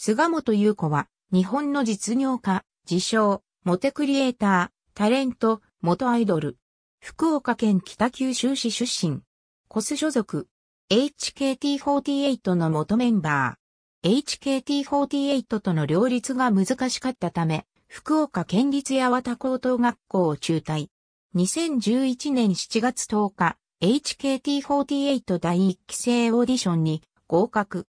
菅本優子は、日本の実業家、自称、モテクリエイター、タレント、元アイドル。福岡県北九州市出身。コス所属。HKT48 の元メンバー。HKT48 との両立が難しかったため、福岡県立八幡高等学校を中退。2011年7月10日、HKT48 第1期生オーディションに合格。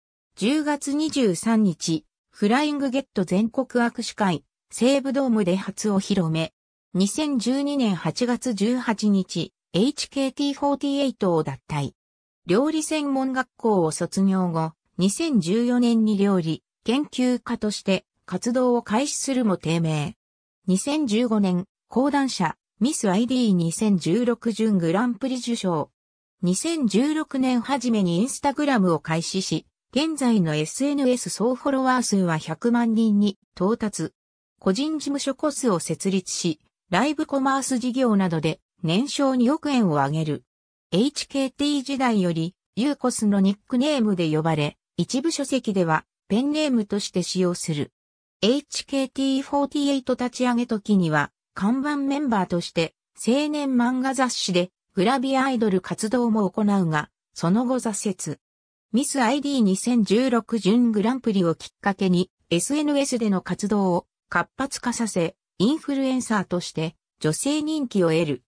10月23日、フライングゲット全国握手会、西武ドームで初お披露目。2012年8月18日、HKT48 を脱退。料理専門学校を卒業後、2014年に料理、研究家として活動を開始するも低迷。2015年、講談社、ミス ID2016 準グランプリ受賞。2016年初めにインスタグラムを開始し、現在の SNS 総フォロワー数は100万人に到達。個人事務所コスを設立し、ライブコマース事業などで年商2億円を上げる。HKT 時代よりユーコスのニックネームで呼ばれ、一部書籍ではペンネームとして使用する。HKT48 立ち上げ時には看板メンバーとして青年漫画雑誌でグラビアアイドル活動も行うが、その後挫折。ミス ID2016 準グランプリをきっかけに SNS での活動を活発化させ、インフルエンサーとして女性人気を得る。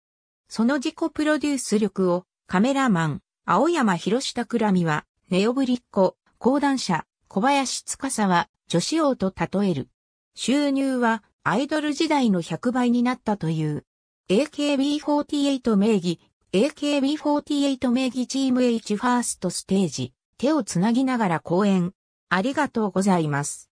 その自己プロデュース力をカメラマン、青山博下くらみは、ネオブリッコ、講談社、小林司は女子王と例える。収入はアイドル時代の100倍になったという。AKB48 名義、AKB48 名義チーム H ファーストステージ。手をつなぎながら講演。ありがとうございます。